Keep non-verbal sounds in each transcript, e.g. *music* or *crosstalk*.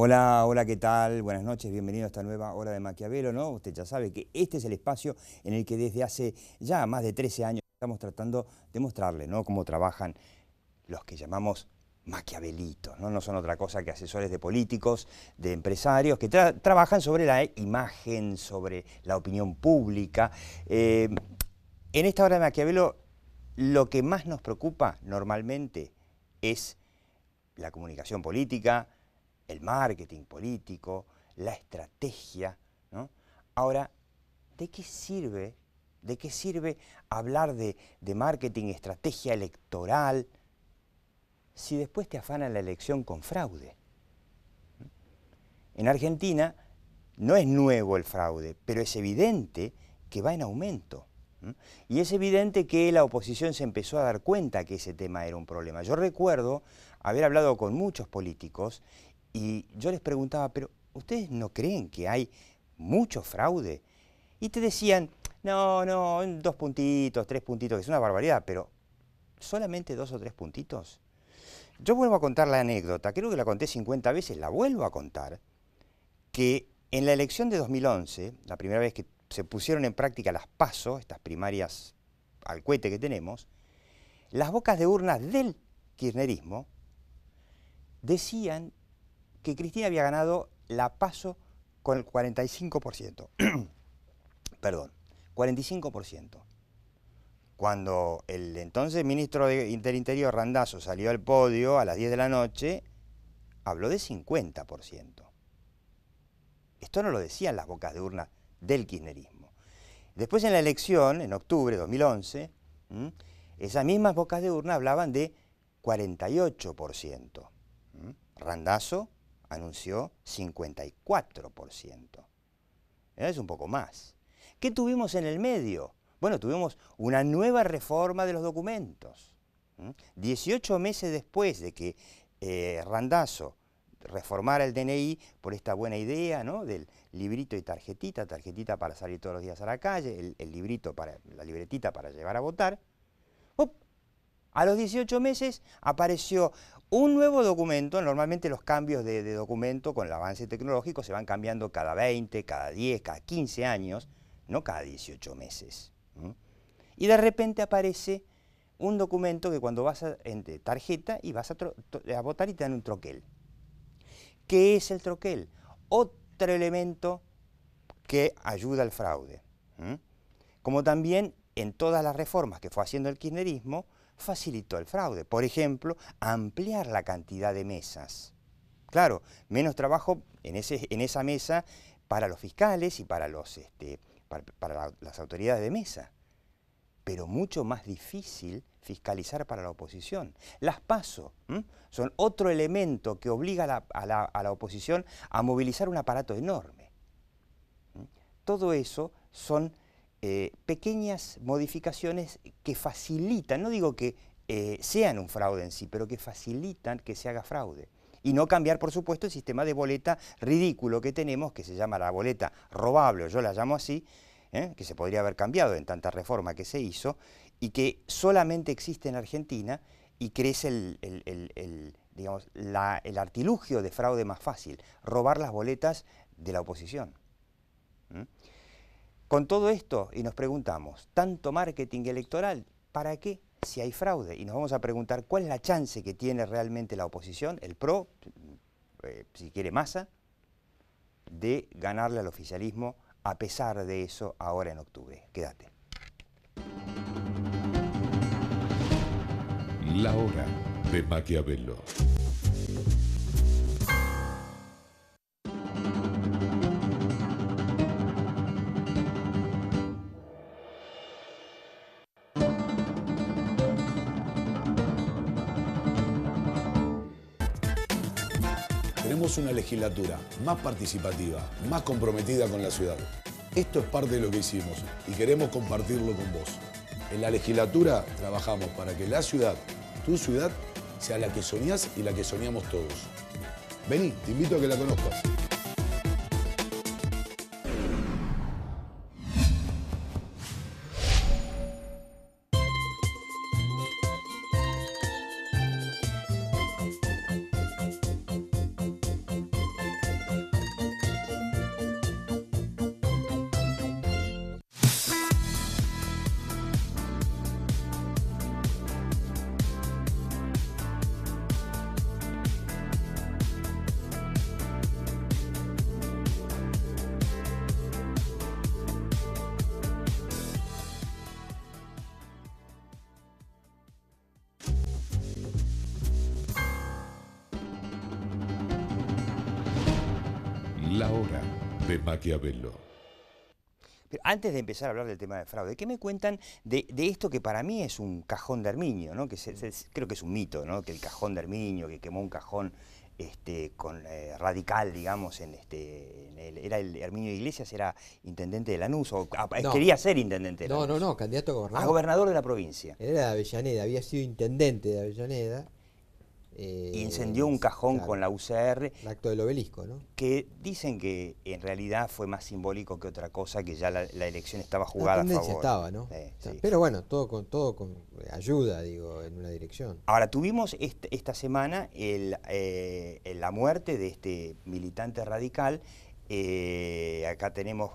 Hola, hola, ¿qué tal? Buenas noches, bienvenido a esta nueva hora de Maquiavelo, ¿no? Usted ya sabe que este es el espacio en el que desde hace ya más de 13 años estamos tratando de mostrarle, ¿no? Cómo trabajan los que llamamos maquiavelitos, ¿no? no son otra cosa que asesores de políticos, de empresarios, que trabajan sobre la imagen, sobre la opinión pública. Eh, en esta hora de Maquiavelo, lo que más nos preocupa normalmente es la comunicación política, el marketing político, la estrategia. Ahora, ¿de qué sirve? ¿De qué sirve hablar de, marketing, estrategia electoral, si después te afana la elección con fraude? En Argentina no es nuevo el fraude, pero es evidente que va en aumento. Y es evidente que la oposición se empezó a dar cuenta que ese tema era un problema. Yo recuerdo haber hablado con muchos políticos y yo les preguntaba, pero ¿ustedes no creen que hay mucho fraude? Y te decían, no, no, dos puntitos, tres puntitos, que es una barbaridad, pero solamente dos o tres puntitos. Yo vuelvo a contar la anécdota, creo que la conté 50 veces, la vuelvo a contar, que en la elección de 2011, la primera vez que se pusieron en práctica las PASO, estas primarias al cohete que tenemos, las bocas de urnas del kirchnerismo decían que Cristina había ganado la PASO con el 45%. *clears throat* Perdón, 45%. Cuando el entonces ministro de Interior Randazo, salió al podio a las 10 de la noche, habló de 50%. Esto no lo decían las bocas de urna del kirchnerismo. Después en la elección, en octubre de 2011, esas mismas bocas de urna hablaban de 48%. ¿Randazzo? Randazo anunció 54%. Es un poco más. ¿Qué tuvimos en el medio? Bueno, tuvimos una nueva reforma de los documentos. 18 meses después de que Randazo eh, Randazzo reformara el DNI por esta buena idea ¿no? del librito y tarjetita, tarjetita para salir todos los días a la calle, el, librito para, la libretita para llevar a votar, a los 18 meses apareció un nuevo documento, normalmente los cambios de, documento con el avance tecnológico se van cambiando cada 20, cada 10, cada 15 años, no cada 18 meses. Y de repente aparece un documento que cuando vas a en tarjeta y vas a, votar y te dan un troquel. ¿Qué es el troquel? Otro elemento que ayuda al fraude. Como también en todas las reformas que fue haciendo el kirchnerismo, facilitó el fraude. Por ejemplo, ampliar la cantidad de mesas. Claro, menos trabajo en, ese, en esa mesa para los fiscales y para, los, este, para, las autoridades de mesa. Pero mucho más difícil fiscalizar para la oposición. Las PASO son otro elemento que obliga a la, oposición a movilizar un aparato enorme. Todo eso son eh, pequeñas modificaciones que facilitan, no digo que eh, sean un fraude en sí, pero que facilitan que se haga fraude. Y no cambiar, por supuesto, el sistema de boleta ridículo que tenemos, que se llama la boleta robable, o yo la llamo así, ¿eh? que se podría haber cambiado en tanta reforma que se hizo, y que solamente existe en Argentina y crece el, el, artilugio de fraude más fácil, robar las boletas de la oposición. Con todo esto, y nos preguntamos, tanto marketing electoral, ¿para qué? Si hay fraude. Y nos vamos a preguntar cuál es la chance que tiene realmente la oposición, el PRO, eh, si quiere masa, de ganarle al oficialismo a pesar de eso ahora en octubre. Quédate. La hora de Maquiavelo. una legislatura más participativa, más comprometida con la ciudad. Esto es parte de lo que hicimos y queremos compartirlo con vos. En la legislatura trabajamos para que la ciudad, tu ciudad, sea la que soñás y la que soñamos todos. Vení, te invito a que la conozcas. Maquiavelo. Pero antes de empezar a hablar del tema del fraude, ¿qué me cuentan de, esto que para mí es un cajón de Armiño? Que creo que es un mito, ¿no? que el cajón de Armiño, que quemó un cajón este, con, eh, radical, digamos, en este, era el Armiño de Iglesias, era intendente de Lanús, o ah, quería ser intendente de Lanús. No, no, no, candidato a gobernador. A ah, gobernador de la provincia. Era de Avellaneda, había sido intendente de Avellaneda. Eh, incendió un cajón con la UCR. El acto del obelisco, ¿no? Que dicen que en realidad fue más simbólico que otra cosa, que ya la, elección estaba jugada a favor. estaba, ¿no? Pero bueno, todo con todo con ayuda, digo, en una dirección. Ahora, tuvimos esta semana eh, la muerte de este militante radical eh, acá tenemos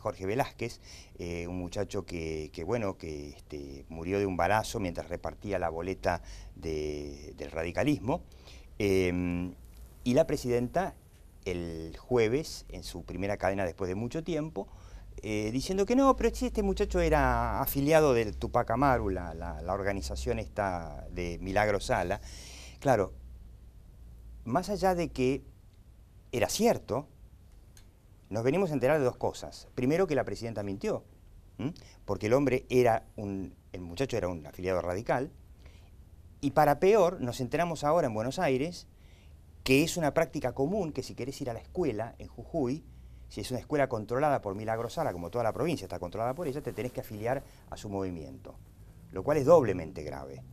Jorge Velázquez, un muchacho que, bueno, que este, murió de un balazo mientras repartía la boleta del radicalismo. Em, y la presidenta el jueves, en su primera cadena después de mucho tiempo, eh, diciendo que no, pero este muchacho era afiliado del Tupac Amaru, la, organización esta de Milagro Sala. Claro, más allá de que era cierto, nos venimos a enterar de dos cosas. Primero que la presidenta mintió, porque el hombre era un, el muchacho era un afiliado radical, y para peor, nos enteramos ahora en Buenos Aires que es una práctica común que si querés ir a la escuela en Jujuy, si es una escuela controlada por Milagrosala, como toda la provincia está controlada por ella, te tenés que afiliar a su movimiento, lo cual es doblemente grave.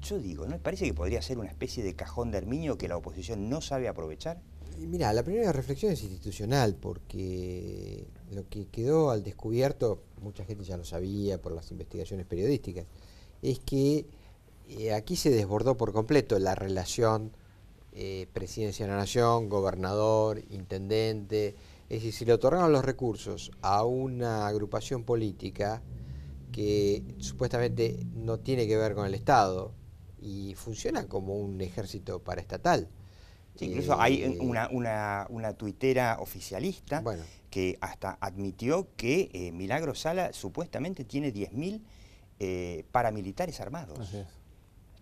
Yo digo, ¿no parece que podría ser una especie de cajón de Herminio que la oposición no sabe aprovechar? Mira, la primera reflexión es institucional, porque lo que quedó al descubierto, mucha gente ya lo sabía por las investigaciones periodísticas, es que aquí se desbordó por completo la relación eh, presidencia de la nación, gobernador, intendente. Es decir, si le otorgaron los recursos a una agrupación política que supuestamente no tiene que ver con el Estado y funciona como un ejército paraestatal. incluso hay eh, una, una, tuitera oficialista que hasta admitió que eh, Milagro Sala supuestamente tiene 10.000 paramilitares armados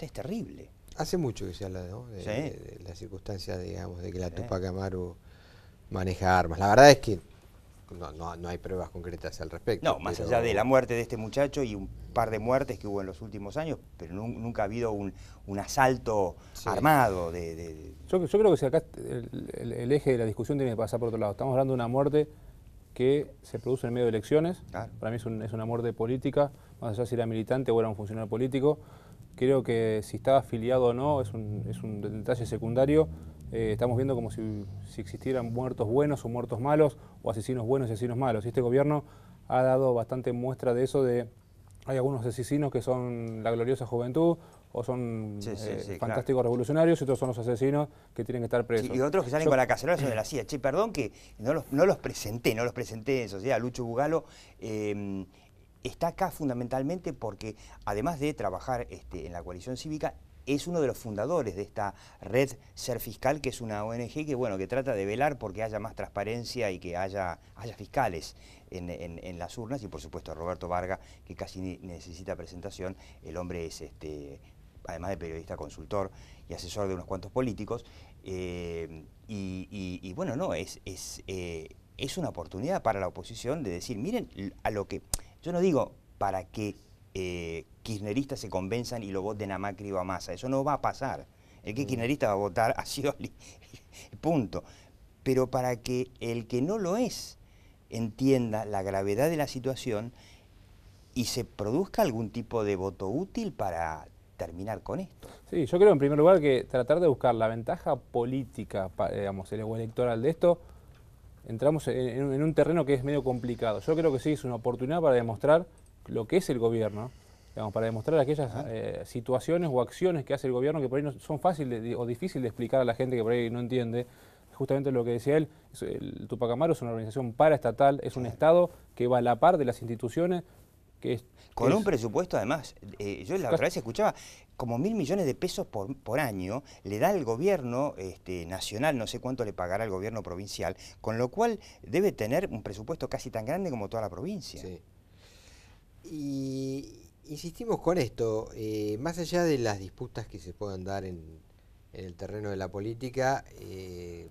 es terrible. Hace mucho que se habla de, la circunstancia, digamos, de que la Tupac Amaru maneja armas. La verdad es que no, hay pruebas concretas al respecto. No, más allá de la muerte de este muchacho y un par de muertes que hubo en los últimos años, pero nunca ha habido un, asalto armado. De, Yo, creo que si acá el, eje de la discusión tiene que pasar por otro lado. Estamos hablando de una muerte que se produce en medio de elecciones. Para mí es, es una muerte política, más allá si era militante o era un funcionario político Creo que si está afiliado o no es un, es un detalle secundario. Eh, estamos viendo como si, existieran muertos buenos o muertos malos, o asesinos buenos y asesinos malos. Y este gobierno ha dado bastante muestra de eso, de hay algunos asesinos que son la gloriosa juventud, o son eh, fantásticos revolucionarios, y otros son los asesinos que tienen que estar presos. y otros que salen con la cacerola son de *clears throat* la CIA. Che, perdón que no los, no los presenté, no los presenté en sea, Lucho Bugalo. Eh, está acá fundamentalmente porque, además de trabajar este, en la coalición cívica, es uno de los fundadores de esta red Ser Fiscal, que es una ONG que, bueno, que trata de velar porque haya más transparencia y que haya, haya fiscales en, las urnas. Y por supuesto Roberto Varga, que casi necesita presentación. El hombre es, este, además de periodista, consultor y asesor de unos cuantos políticos. Eh, y, bueno, no, es, es, eh, es una oportunidad para la oposición de decir, miren a lo que yo no digo para que eh, kirchneristas se convenzan y lo voten a Macri o a Massa. Eso no va a pasar. El que mm. kirchnerista va a votar a Scioli, *laughs* punto. Pero para que el que no lo es entienda la gravedad de la situación y se produzca algún tipo de voto útil para terminar con esto. Sí, yo creo en primer lugar que tratar de buscar la ventaja política, digamos, el electoral de esto entramos en, un terreno que es medio complicado. Yo creo que sí es una oportunidad para demostrar lo que es el gobierno, digamos, para demostrar aquellas eh, situaciones o acciones que hace el gobierno que por ahí son fáciles o difíciles de explicar a la gente que por ahí no entiende. Justamente lo que decía él, el Amaro es una organización paraestatal, es un Estado que va a la par de las instituciones, con un presupuesto, además, eh, yo la otra vez escuchaba, como mil millones de pesos por, año le da el gobierno este, nacional, no sé cuánto le pagará el gobierno provincial, con lo cual debe tener un presupuesto casi tan grande como toda la provincia. Sí. Y insistimos con esto, eh, más allá de las disputas que se puedan dar en, el terreno de la política, eh,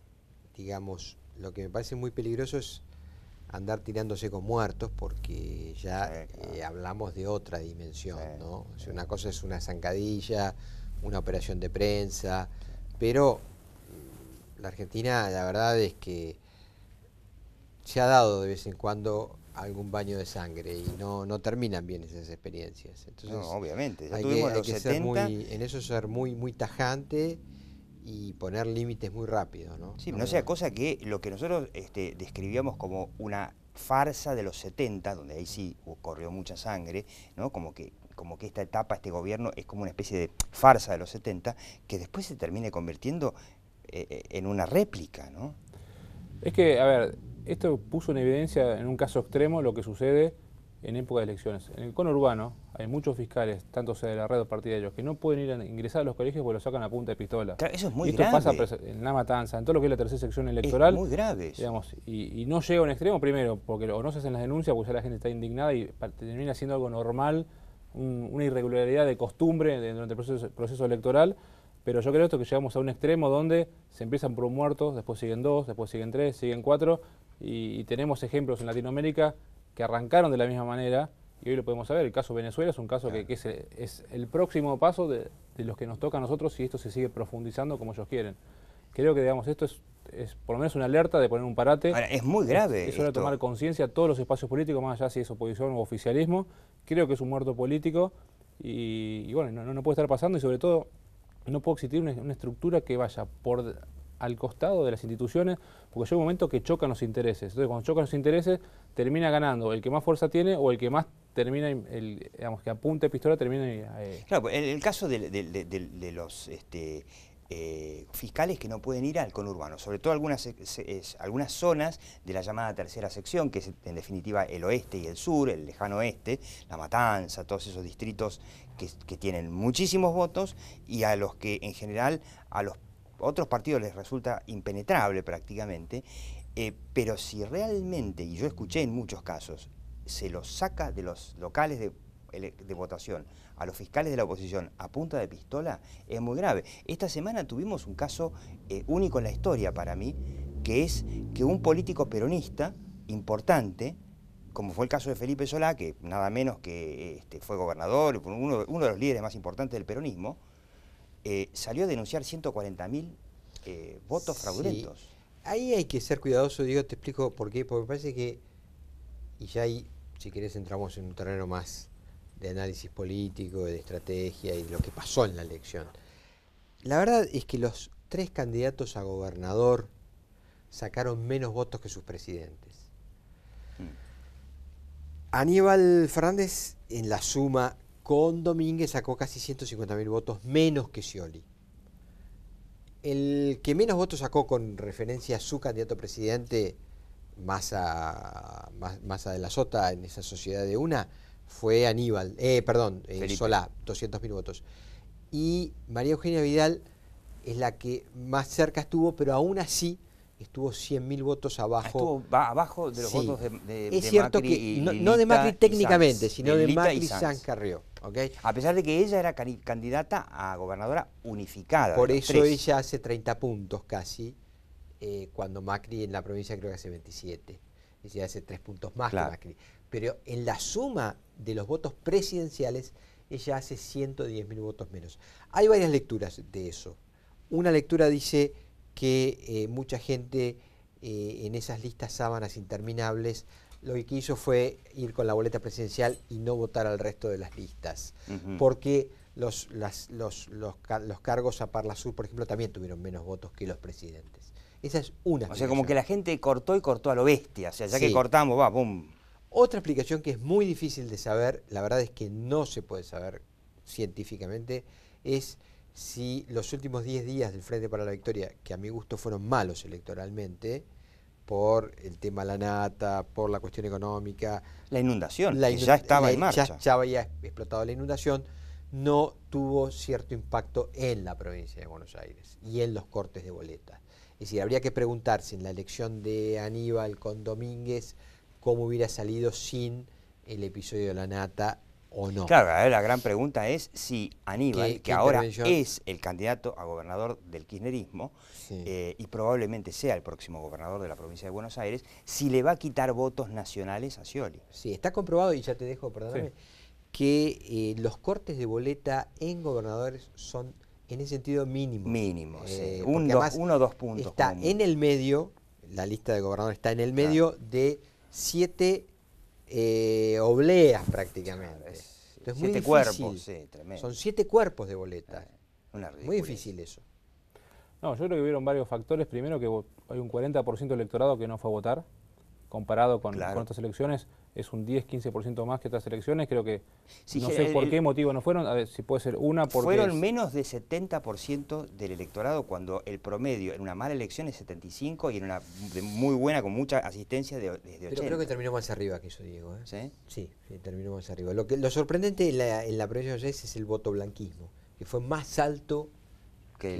digamos, lo que me parece muy peligroso es andar tirándose con muertos porque ya eh, hablamos de otra dimensión, ¿no? una cosa es una zancadilla, una operación de prensa, pero mm, la Argentina la verdad es que se ha dado de vez en cuando algún baño de sangre y no, no terminan bien esas experiencias. Entonces, no, obviamente. hay que, Ser muy, en eso ser muy, muy tajante y poner límites muy rápido, ¿no? Sí, no, sea cosa que lo que nosotros este, describíamos como una farsa de los 70, donde ahí sí corrió mucha sangre, ¿no? Como que como que esta etapa, este gobierno, es como una especie de farsa de los 70, que después se termine convirtiendo eh, eh, en una réplica, ¿no? Es que, a ver, esto puso en evidencia en un caso extremo lo que sucede en época de elecciones. En el conurbano hay muchos fiscales, tanto sea de la red o partido de ellos, que no pueden ir a ingresar a los colegios porque lo sacan a punta de pistola. eso es muy y esto pasa en la matanza, en todo lo que es la tercera sección electoral. Es muy grave. Digamos, y, no llega a un extremo primero, porque o no se hacen las denuncias porque ya la gente está indignada y termina siendo algo normal, una irregularidad de costumbre durante el proceso, electoral. Pero yo creo esto que llegamos a un extremo donde se empiezan por un muerto, después siguen dos, después siguen tres, siguen cuatro, y tenemos ejemplos en Latinoamérica que arrancaron de la misma manera y hoy lo podemos saber. El caso Venezuela es un caso que, es, el, próximo paso de, los que nos toca a nosotros si esto se sigue profundizando como ellos quieren. Creo que digamos esto es, por lo menos una alerta de poner un parate. es muy grave. Es hora de tomar conciencia todos los espacios políticos, más allá si es oposición o oficialismo. Creo que es un muerto político y, bueno, no, puede estar pasando y sobre todo no puede existir una estructura que vaya por al costado de las instituciones, porque llega un momento que chocan los intereses. Entonces, cuando chocan los intereses, termina ganando el que más fuerza tiene o el que más termina, digamos, que apunte pistola, termina... Eh, claro, en el caso de, los... Este, eh, fiscales que no pueden ir al conurbano, sobre todo algunas, eh, algunas zonas de la llamada tercera sección, que es en definitiva el oeste y el sur, el lejano oeste, La Matanza, todos esos distritos que, que tienen muchísimos votos y a los que en general a los otros partidos les resulta impenetrable prácticamente, eh, pero si realmente, y yo escuché en muchos casos, se los saca de los locales de, votación a los fiscales de la oposición a punta de pistola, es muy grave. Esta semana tuvimos un caso eh, único en la historia para mí, que es que un político peronista importante, como fue el caso de Felipe Solá, que nada menos que este, fue gobernador, uno de los líderes más importantes del peronismo, eh, salió a denunciar 140 eh, votos fraudulentos. Ahí hay que ser cuidadoso, digo, te explico por qué, porque me parece que, y ya ahí, si querés, entramos en un terreno más de análisis político, de estrategia y de lo que pasó en la elección. La verdad es que los tres candidatos a gobernador sacaron menos votos que sus presidentes. Mm. Aníbal Fernández en la suma con Domínguez sacó casi 150.000 votos menos que Scioli. El que menos votos sacó con referencia a su candidato presidente, más Massa de la Sota, en esa sociedad de una, fue Aníbal, eh, perdón, eh, Solá, 200.000 votos. Y María Eugenia Vidal es la que más cerca estuvo, pero aún así estuvo 100.000 votos abajo. Estuvo abajo de los votos de, Es cierto que, no, de Macri técnicamente, sino de, Macri y Carrió. A pesar de que ella era candidata a gobernadora unificada. Por eso ella hace 30 puntos casi, eh, cuando Macri en la provincia creo que hace 27. Es hace 3 puntos más que Macri. Pero en la suma de los votos presidenciales, ella hace 110.000 votos menos. Hay varias lecturas de eso. Una lectura dice que eh, mucha gente eh, en esas listas sábanas interminables lo que hizo fue ir con la boleta presidencial y no votar al resto de las listas. Porque los, los, cargos a Parla Sur, por ejemplo, también tuvieron menos votos que los presidentes. Esa es una. O sea, como que la gente cortó y cortó a lo bestia. O sea, ya que cortamos, va, pum. Otra explicación que es muy difícil de saber, la verdad es que no se puede saber científicamente, es si los últimos 10 días del Frente para la Victoria, que a mi gusto fueron malos electoralmente, por el tema de la nata, por la cuestión económica. La inundación, la ya estaba en Ya, había explotado la inundación, no tuvo cierto impacto en la provincia de Buenos Aires y en los cortes de boletas. Es decir, habría que preguntarse en la elección de Aníbal con Domínguez cómo hubiera salido sin el episodio de la nata Claro, la gran pregunta es si Aníbal, que ahora es el candidato a gobernador del kirchnerismo eh, y probablemente sea el próximo gobernador de la provincia de Buenos Aires, si le va a quitar votos nacionales a Scioli. Sí, está comprobado, y ya te dejo, perdóname, que eh, los cortes de boleta en gobernadores son en ese sentido mínimos. Mínimos. Eh, uno o dos puntos. Está en el medio, la lista de gobernadores está en el medio de siete eh, obleas prácticamente. siete cuerpos, Son siete cuerpos de boletas. Ah, muy difícil eso. No, yo creo que hubieron varios factores. Primero que hay un 40% del electorado que no fue a votar, comparado con otras elecciones es un 10-15% más que estas elecciones. Creo que no sé por qué motivo no fueron, a ver si puede ser una por Fueron menos de 70% del electorado cuando el promedio en una mala elección es 75 y en una muy buena con mucha asistencia de, desde 80. Pero creo que terminó más arriba que eso, Diego. ¿eh? ¿Sí? ¿Sí? terminó más arriba. Lo, que, lo sorprendente en la, en de es el voto blanquismo, que fue más alto que,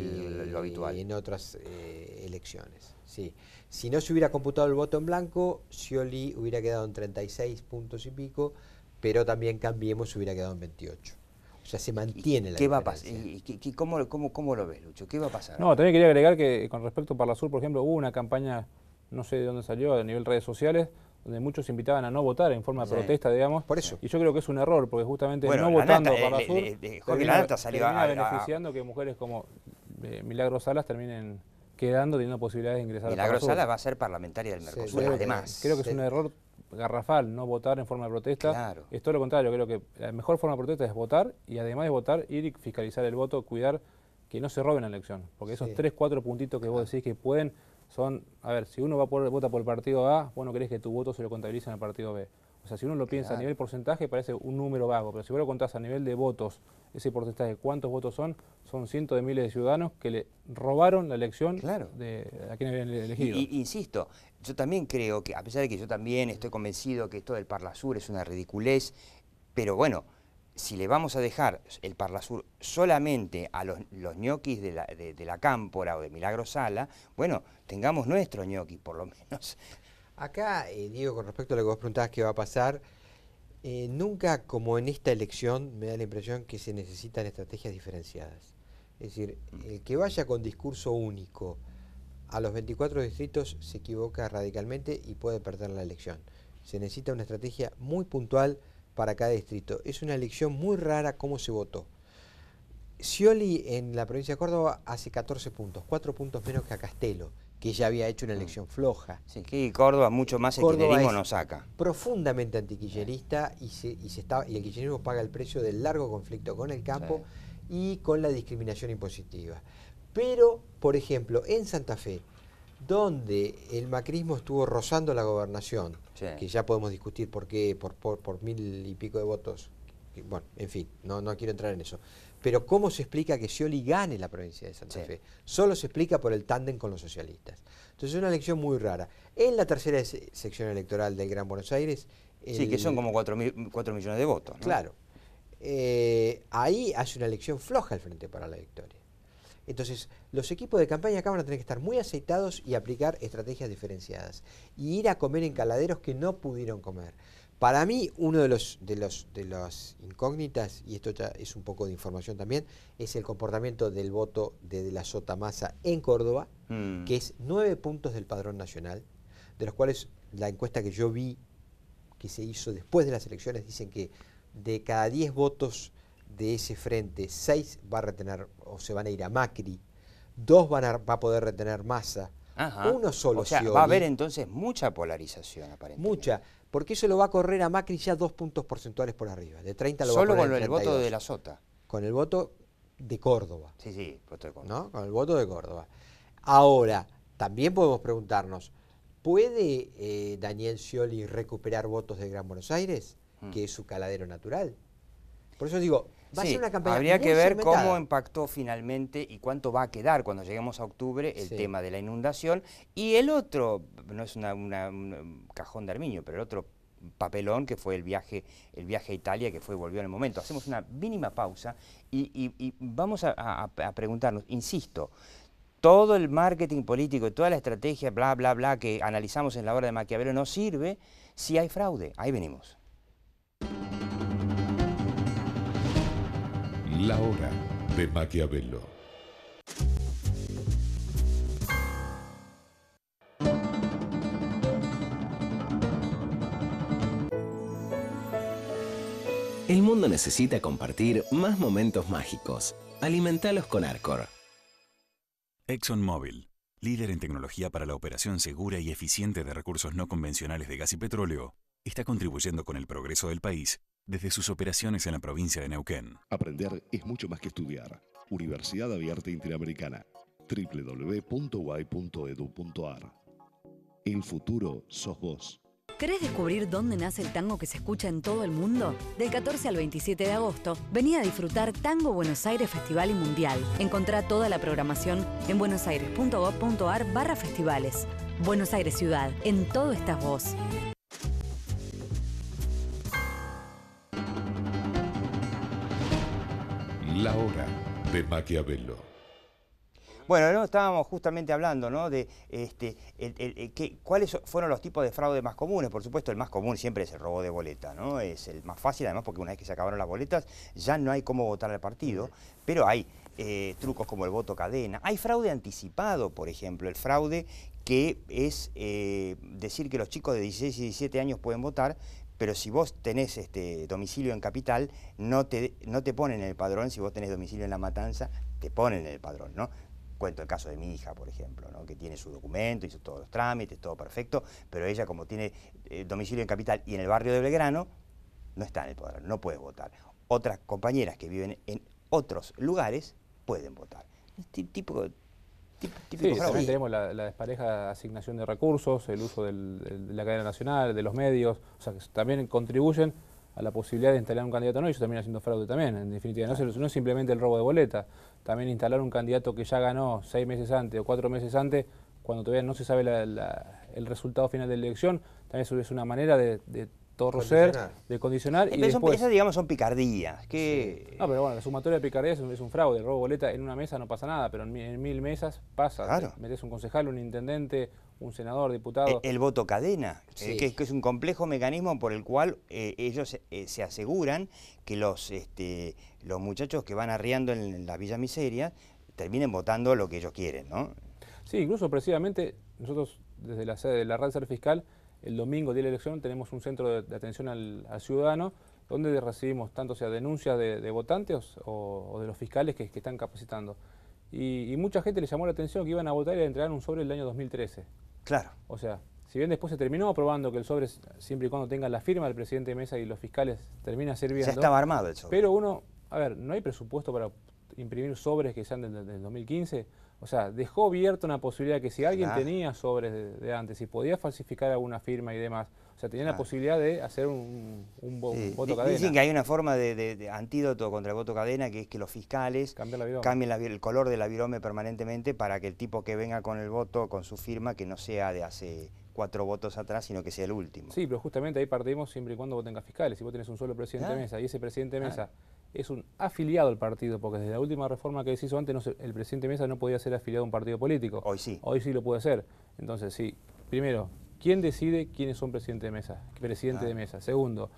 lo habitual. En otras eh, elecciones. Sí. Si no se hubiera computado el voto en blanco, Scioli hubiera quedado en 36 puntos y pico, pero también Cambiemos hubiera quedado en 28. O sea, se mantiene la qué va a pasar? ¿Y, cómo, cómo, cómo, lo ves, Lucho? ¿Qué va a pasar? No, también quería agregar que con respecto a Parla Sur, por ejemplo, hubo una campaña, no sé de dónde salió, a nivel redes sociales, donde muchos invitaban a no votar en forma de protesta, digamos. Por eso. Y yo creo que es un error, porque justamente no votando eh, Sur, beneficiando que mujeres como eh, Milagros Salas terminen quedando teniendo posibilidades de ingresar Y la grosada va a ser parlamentaria del Mercosur, además. Creo que es un error garrafal no votar en forma de protesta. Claro. Es todo lo contrario, creo que la mejor forma de protesta es votar y además de votar, ir y fiscalizar el voto, cuidar que no se roben la elección. Porque esos tres, cuatro puntitos que vos decís que pueden son, a ver, si uno va por, vota por el partido A, vos no querés que tu voto se lo contabilice en el partido B. O sea, si uno lo piensa a nivel porcentaje parece un número vago, pero si vos lo contás a nivel de votos, ese porcentaje, ¿cuántos votos son? Son cientos de miles de ciudadanos que le robaron la elección de a quienes habían elegido. insisto, yo también creo que, a pesar de que yo también estoy convencido que esto del Parlasur es una ridiculez, pero bueno, si le vamos a dejar el Parlasur solamente a los, ñoquis de la, Cámpora o de Milagro Sala, bueno, tengamos nuestro ñoqui por lo *laughs* menos. Acá, eh, digo con respecto a lo que vos preguntabas qué va a pasar, eh, nunca como en esta elección me da la impresión que se necesitan estrategias diferenciadas. Es decir, el que vaya con discurso único a los 24 distritos se equivoca radicalmente y puede perder la elección. Se necesita una estrategia muy puntual para cada distrito. Es una elección muy rara cómo se votó. Scioli en la provincia de Córdoba hace 14 puntos, 4 puntos menos que a Castelo que ya había hecho una mm. elección floja. Sí, que Córdoba mucho más kirchnerismo nos saca. Profundamente antiquillerista y, se, y, se el kirchnerismo paga el precio del largo conflicto con el campo y con la discriminación impositiva. Pero, por ejemplo, en Santa Fe, donde el macrismo estuvo rozando la gobernación, que ya podemos discutir por qué, por, por, mil y pico de votos, bueno, en fin, no, no quiero entrar en eso. Pero ¿cómo se explica que Scioli gane la provincia de Santa Fe? Solo se explica por el tándem con los socialistas. Entonces es una elección muy rara. En la tercera sección electoral del Gran Buenos Aires... Sí, que son como 4 millones de votos. ¿no? Claro. Eh, ahí hace una elección floja el Frente para la Victoria. Entonces, los equipos de campaña acá van a tener que estar muy aceitados y aplicar estrategias diferenciadas. Y ir a comer en caladeros que no pudieron comer. Para mí, uno de los, de los, incógnitas, y esto ya es un poco de información también, es el comportamiento del voto de, la la Massa en Córdoba, mm. que es nueve puntos del padrón nacional, de los cuales la encuesta que yo vi que se hizo después de las elecciones dicen que de cada diez votos de ese frente, seis va a retener o se van a ir a Macri, dos van a, poder retener Massa, uno solo. O sea, va a haber entonces mucha polarización aparentemente. Mucha porque eso lo va a correr a Macri ya dos puntos porcentuales por arriba. De 30 lo Solo con el voto de la Sota. Con el voto de Córdoba. Sí, sí, voto de Córdoba. ¿no? Con el voto de Córdoba. Ahora, también podemos preguntarnos, ¿puede eh, Daniel Scioli recuperar votos de Gran Buenos Aires, mm. que es su caladero natural? Por eso digo, Habría que ver cómo impactó finalmente y cuánto va a quedar cuando lleguemos a octubre el tema de la inundación. Y el otro, no es un cajón de armiño, pero el otro papelón que fue el viaje, el viaje a Italia que fue volvió en el momento. Hacemos una mínima pausa y, vamos a, preguntarnos, insisto, todo el marketing político y toda la estrategia bla bla bla que analizamos en la hora de Maquiavelo no sirve si hay fraude. Ahí venimos. La Hora de Maquiavelo. El mundo necesita compartir más momentos mágicos. Alimentalos con Arcor. ExxonMobil, líder en tecnología para la operación segura y eficiente de recursos no convencionales de gas y petróleo, está contribuyendo con el progreso del país desde sus operaciones en la provincia de Neuquén. Aprender es mucho más que estudiar. Universidad Abierta Interamericana. www.y.edu.ar. El futuro sos vos. ¿Querés descubrir dónde nace el tango que se escucha en todo el mundo? Del 14 al 27 de agosto, vení a disfrutar Tango Buenos Aires Festival y Mundial. Encontrá toda la programación en buenosaires.gov.ar barra festivales. Buenos Aires Ciudad, en todo estás vos. La hora de Maquiavelo. Bueno, estábamos justamente hablando ¿no? de este, cuáles fueron los tipos de fraude más comunes. Por supuesto, el más común siempre es el robo de boleta, ¿no? Es el más fácil, además, porque una vez que se acabaron las boletas, ya no hay cómo votar al partido, pero hay eh, trucos como el voto cadena. Hay fraude anticipado, por ejemplo, el fraude que es eh, decir que los chicos de 16 y 17 años pueden votar, pero si vos tenés este domicilio en capital, no te, no te ponen en el padrón, si vos tenés domicilio en La Matanza, te ponen en el padrón, ¿no? Cuento el caso de mi hija, por ejemplo, que tiene su documento, hizo todos los trámites, todo perfecto, pero ella como tiene eh, domicilio en capital y en el barrio de Belgrano, no está en el padrón, no puede votar. Otras compañeras que viven en otros lugares pueden votar. Este sí, también tenemos la, la, despareja asignación de recursos, el uso de la cadena nacional, de los medios, o sea, que también contribuyen a la posibilidad de instalar un candidato no, eso también haciendo fraude también, en definitiva. No, es simplemente el robo de boleta, también instalar un candidato que ya ganó seis meses antes o cuatro meses antes, cuando todavía no se sabe el resultado final de la elección, también es una manera de todo de condicionar. y después... esas, digamos, son picardías. Que... No, pero bueno, la sumatoria de picardías es un, fraude. El robo boleta en una mesa no pasa nada, pero en, mil mesas pasa. Claro. Metes un concejal, un intendente, un senador, diputado. El, voto cadena, eh, que, es, un complejo mecanismo por el cual eh, ellos eh, se aseguran que los, este, los muchachos que van arriando en la Villa Miseria terminen votando lo que ellos quieren, ¿no? Sí, incluso precisamente nosotros desde la sede de la Red Fiscal el domingo, día de la elección, tenemos un centro de, atención al, ciudadano donde recibimos tanto sea denuncias de, votantes o, de los fiscales que, están capacitando. Y, mucha gente le llamó la atención que iban a votar y a entregar un sobre el año 2013. Claro. O sea, si bien después se terminó aprobando que el sobre, siempre y cuando tenga la firma del presidente de Mesa y los fiscales, termina sirviendo. Se estaba armado de hecho. Pero uno, a ver, no hay presupuesto para imprimir sobres que sean del 2015. O sea, dejó abierta una posibilidad que si alguien tenía sobres de, antes y podía falsificar alguna firma y demás, o sea, tenía la posibilidad de hacer un, voto cadena. Dicen que hay una forma de, antídoto contra el voto cadena, que es que los fiscales cambien el color de la virome permanentemente para que el tipo que venga con el voto, con su firma, que no sea de hace cuatro votos atrás, sino que sea el último. Sí, pero justamente ahí partimos siempre y cuando vos tengas fiscales. Si vos tenés un solo presidente de mesa y ese presidente de mesa es un afiliado al partido, porque desde la última reforma que se hizo antes, el presidente Mesa no podía ser afiliado a un partido político. Hoy sí. Hoy sí lo puede ser. Entonces, sí, primero, ¿quién decide quiénes son presidente de mesa? Presidente de ah. mesa. Segundo,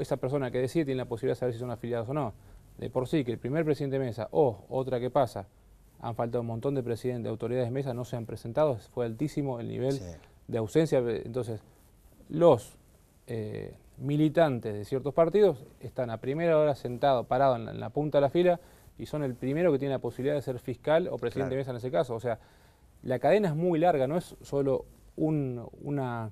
esa persona que decide tiene la posibilidad de saber si son afiliados o no. De por sí, que el primer presidente de mesa o otra que pasa, han faltado un montón de presidentes, autoridades de mesa, no se han presentado, fue altísimo el nivel de ausencia. Entonces, los... Eh, militantes de ciertos partidos están a primera hora sentados, parados en, la punta de la fila y son el primero que tiene la posibilidad de ser fiscal o presidente de mesa en ese caso. O sea, la cadena es muy larga, no es solo un, una,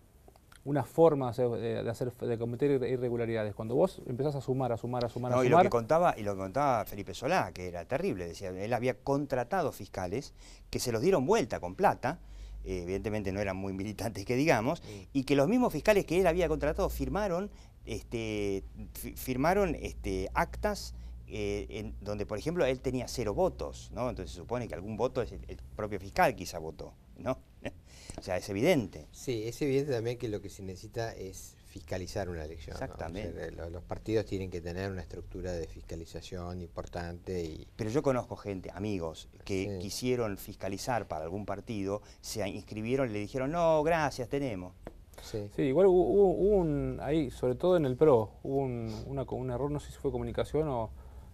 una forma de hacer, de, cometer irregularidades. Cuando vos empezás a sumar, a sumar, a sumar, a sumar... lo, que contaba, y lo que contaba Felipe Solá, que era terrible, decía, él había contratado fiscales que se los dieron vuelta con plata, eh, evidentemente no eran muy militantes que digamos, y que los mismos fiscales que él había contratado firmaron, este, firmaron este, actas eh, en, donde, por ejemplo, él tenía cero votos, ¿no? Entonces se supone que algún voto es el, el propio fiscal quizá votó, ¿no? *laughs* o sea, es evidente. Sí, es evidente también que lo que se necesita es fiscalizar una elección. Exactamente. los, partidos tienen que tener una estructura de fiscalización importante. Pero yo conozco gente, amigos, que quisieron fiscalizar para algún partido, se inscribieron y le dijeron, no, gracias, tenemos. Sí. igual hubo, un, ahí, sobre todo en el PRO, hubo un, error, no sé si fue comunicación o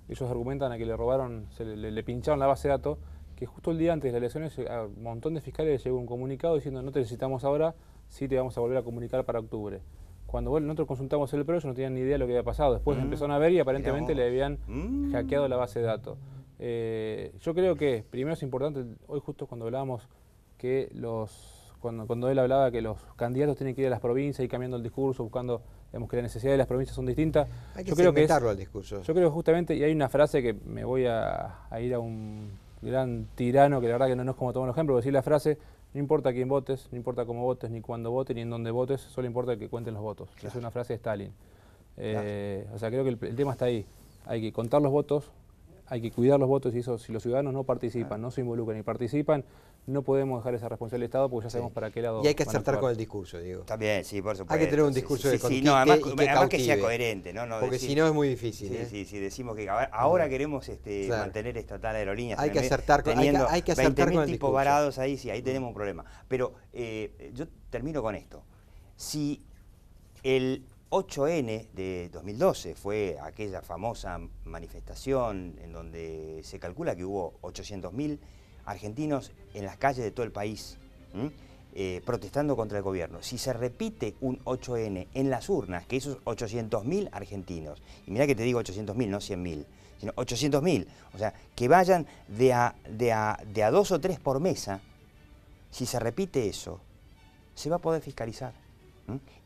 ellos argumentan a que le robaron, se le, le pincharon la base de datos, que justo el día antes de las elecciones eh, a un montón de fiscales les llegó un comunicado diciendo no te necesitamos ahora, sí te vamos a volver a comunicar para octubre. Cuando nosotros consultamos el proyecto no tenían ni idea de lo que había pasado. Después mm. empezaron a ver y aparentemente le habían mm. hackeado la base de datos. Eh, yo creo que primero es importante, hoy justo cuando hablábamos que los, cuando, cuando él hablaba que los candidatos tienen que ir a las provincias y cambiando el discurso, buscando digamos que las necesidades de las provincias son distintas. Hay que yo creo que es, al discurso. Yo creo justamente, y hay una frase que me voy a, ir a un gran tirano, que la verdad que no, es como tomar los ejemplo, decir la frase, no importa quién votes, no importa cómo votes, ni cuándo votes, ni en dónde votes, solo importa que cuenten los votos. Es una frase de Stalin. Eh, o sea, creo que el, tema está ahí. Hay que contar los votos, hay que cuidar los votos y eso, si los ciudadanos no participan, no se involucran y participan, no podemos dejar esa responsabilidad del Estado porque ya sabemos para qué lado. Y hay que acertar con el discurso, digo. También, sí, por supuesto. Hay que tener un discurso de no, además, que, sea coherente, ¿no? porque si no es muy difícil. Sí, ¿eh? sí, sí, decimos que ahora queremos este, mantener estatal aerolíneas. Hay que acertar con, hay que, hay que acertar con el tipos varados ahí, sí, ahí tenemos un problema. Pero eh, yo termino con esto. Si el 8N de 2012 fue aquella famosa manifestación en donde se calcula que hubo 800.000 argentinos en las calles de todo el país eh, protestando contra el gobierno. Si se repite un 8N en las urnas, que esos 800.000 argentinos, y mirá que te digo 800.000, no 100.000, sino 800.000, o sea, que vayan de a, dos o tres por mesa, si se repite eso, se va a poder fiscalizar.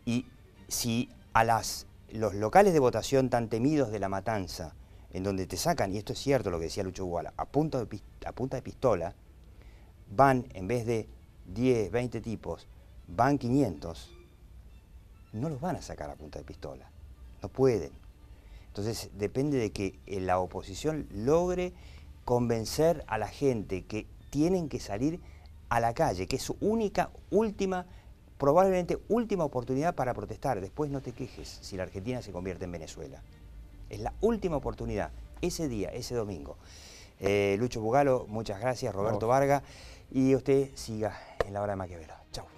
Y si a las, los locales de votación tan temidos de la matanza en donde te sacan, y esto es cierto lo que decía Lucho Guala, a punta de, a punta de pistola, van en vez de 10, 20 tipos, van 500, no los van a sacar a punta de pistola, no pueden. Entonces depende de que eh, la oposición logre convencer a la gente que tienen que salir a la calle, que es su única, última, probablemente última oportunidad para protestar. Después no te quejes si la Argentina se convierte en Venezuela. Es la última oportunidad, ese día, ese domingo. Eh, Lucho Bugalo, muchas gracias, Roberto Vargas, y usted siga en la hora de Maquiavelo. Chau.